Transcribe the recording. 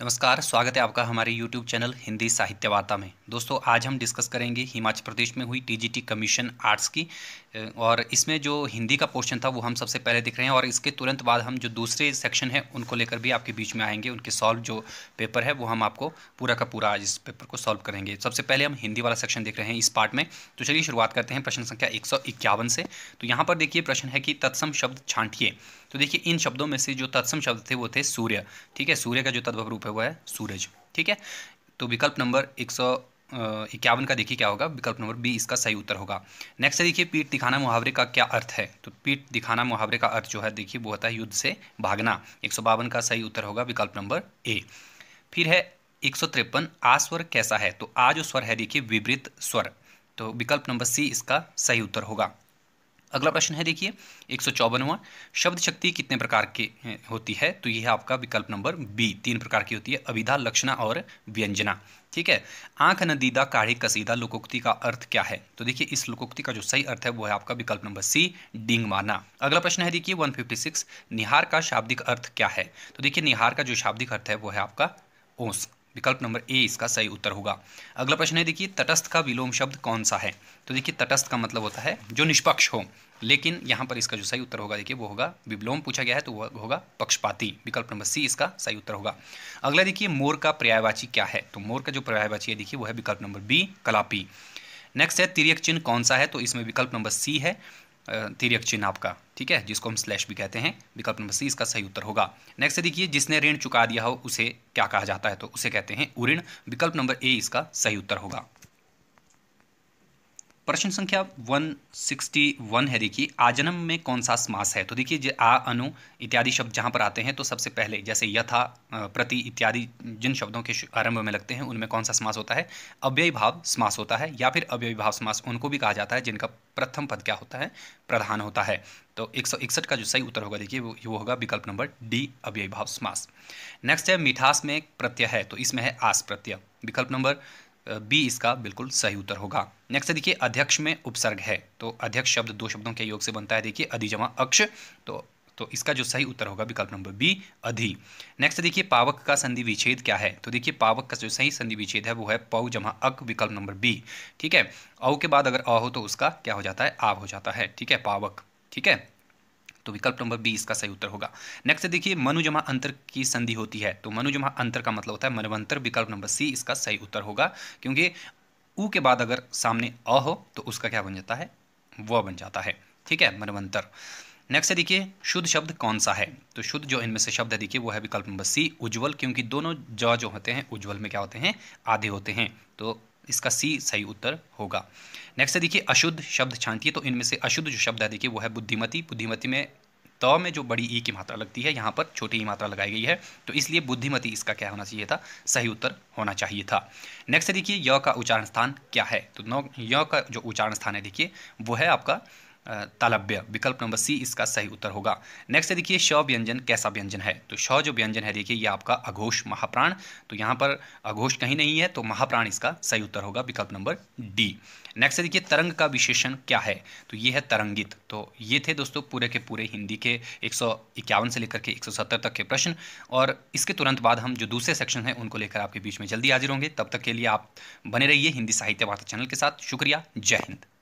नमस्कार स्वागत है आपका हमारे YouTube चैनल हिंदी साहित्य वार्ता में दोस्तों आज हम डिस्कस करेंगे हिमाचल प्रदेश में हुई टी कमीशन आर्ट्स की और इसमें जो हिंदी का पोर्शन था वो हम सबसे पहले दिख रहे हैं और इसके तुरंत बाद हम जो दूसरे सेक्शन है उनको लेकर भी आपके बीच में आएंगे उनके सॉल्व जो पेपर है वो हम आपको पूरा का पूरा आज इस पेपर को सॉल्व करेंगे सबसे पहले हम हिंदी वाला सेक्शन देख रहे हैं इस पार्ट में तो चलिए शुरुआत करते हैं प्रश्न संख्या एक से तो यहाँ पर देखिए प्रश्न है कि तत्सम शब्द छांटिए तो देखिए इन शब्दों में से जो तत्सम शब्द थे वो थे सूर्य ठीक है सूर्य का जो तद्भव रूप है वो है सूरज ठीक है तो विकल्प नंबर एक सौ इक्यावन का देखिए क्या होगा विकल्प नंबर बी इसका सही उत्तर होगा नेक्स्ट देखिए पीठ दिखाना मुहावरे का क्या अर्थ है तो पीठ दिखाना मुहावरे का अर्थ जो है देखिए वो होता है युद्ध से भागना एक का सही उत्तर होगा विकल्प नंबर ए फिर है एक सौ त्रेपन आ स्वर कैसा है तो आ जो स्वर है देखिए विवृत स्वर तो विकल्प नंबर सी इसका सही उत्तर होगा अगला प्रश्न है देखिए एक शब्द शक्ति कितने प्रकार की होती है तो यह आपका विकल्प नंबर बी तीन प्रकार की होती है अविधा लक्षणा और व्यंजना ठीक है आंख न दीदा काढ़े कसीदा लोकोक्ति का अर्थ क्या है तो देखिए इस लोकोक्ति का जो सही अर्थ है वो है आपका विकल्प नंबर सी डिंग माना अगला प्रश्न है देखिए 156 निहार का शाब्दिक अर्थ क्या है तो देखिए निहार का जो शाब्दिक अर्थ है वो है आपका ओस विकल्प नंबर ए इसका सही उत्तर होगा अगला प्रश्न है देखिए तटस्थ का विलोम शब्द कौन सा है तो देखिए तटस्थ का मतलब होता है जो निष्पक्ष हो लेकिन यहाँ पर इसका जो सही उत्तर होगा देखिए वो होगा विब्लोम पूछा गया है तो वो होगा पक्षपाती विकल्प नंबर सी इसका सही उत्तर होगा अगला देखिए मोर का पर्यायवाची क्या है तो मोर का जो पर्यायवाची है देखिए वो है विकल्प नंबर बी कलापी नेक्स्ट है तिरक चिन्ह कौन सा है तो इसमें विकल्प नंबर सी है तिरक चिन्ह आपका ठीक है जिसको हम स्लैश भी कहते हैं विकल्प नंबर सी इसका सही उत्तर होगा नेक्स्ट देखिए जिसने ऋण चुका दिया हो उसे क्या कहा जाता है तो उसे कहते हैं उऋण विकल्प नंबर ए इसका सही उत्तर होगा प्रश्न संख्या 161 है देखिए आजन्म में कौन सा समास है तो देखिए आ अनु इत्यादि शब्द जहाँ पर आते हैं तो सबसे पहले जैसे यथा प्रति इत्यादि जिन शब्दों के आरंभ में लगते हैं उनमें कौन सा समास होता है अव्यय भाव समास होता है या फिर अव्यय भाव समास उनको भी कहा जाता है जिनका प्रथम पद क्या होता है प्रधान होता है तो एक का जो सही उत्तर होगा देखिए वो होगा विकल्प नंबर डी अव्यय भाव समास नेक्स्ट है मिठास में प्रत्यय है तो इसमें है आस प्रत्यय विकल्प नंबर बी इसका बिल्कुल सही उत्तर होगा नेक्स्ट देखिए अध्यक्ष में उपसर्ग है तो अध्यक्ष शब्द दो शब्दों के योग से बनता है देखिए अधि जमा अक्ष तो तो इसका जो सही उत्तर होगा विकल्प नंबर बी अधि नेक्स्ट देखिए पावक का संधि विच्छेद क्या है तो देखिए पावक का जो सही संधि विच्छेद है वो है पौ जमा अक विकल्प नंबर बी ठीक है औ के बाद अगर अ हो तो उसका क्या हो जाता है आव हो जाता है ठीक है पावक ठीक है तो विकल्प नंबर बी इसका सही उत्तर होगा नेक्स्ट देखिए मनुजमा अंतर की संधि होती है तो मनुजमा अंतर का मतलब होता है मनवंतर विकल्प नंबर सी इसका सही उत्तर होगा क्योंकि ऊ के बाद अगर सामने अ हो तो उसका क्या बन जाता है व बन जाता है ठीक है मनवंतर नेक्स्ट है देखिए शुद्ध शब्द कौन सा है तो शुद्ध जो इनमें से शब्द है देखिए वो है विकल्प नंबर सी उज्ज्वल क्योंकि दोनों ज जो होते हैं उज्ज्वल में क्या होते हैं आधे होते हैं तो इसका सी सही उत्तर होगा नेक्स्ट है देखिए अशुद्ध शब्द छानती है तो इनमें से अशुद्ध जो शब्द है देखिए वो है बुद्धिमती बुद्धिमती में त तो में जो बड़ी ई की मात्रा लगती है यहाँ पर छोटी ही मात्रा लगाई गई है तो इसलिए बुद्धिमती इसका क्या होना चाहिए था सही उत्तर होना चाहिए था नेक्स्ट देखिए य का उच्चारण स्थान क्या है तो नौ य का जो उच्चारण स्थान है देखिए वो है आपका तालब्य विकल्प नंबर सी इसका सही उत्तर होगा नेक्स्ट है देखिए शव व्यंजन कैसा व्यंजन है तो शव जो व्यंजन है देखिए ये आपका अघोष महाप्राण तो यहाँ पर अघोष कहीं नहीं है तो महाप्राण इसका सही उत्तर होगा विकल्प नंबर डी नेक्स्ट है देखिए तरंग का विशेषण क्या है तो ये है तरंगित तो ये थे दोस्तों पूरे के पूरे हिंदी के एक से लेकर के एक तक के प्रश्न और इसके तुरंत बाद हम जो दूसरे सेक्शन हैं उनको लेकर आपके बीच में जल्दी हाजिर होंगे तब तक के लिए आप बने रहिए हिंदी साहित्य वार्ता चैनल के साथ शुक्रिया जय हिंद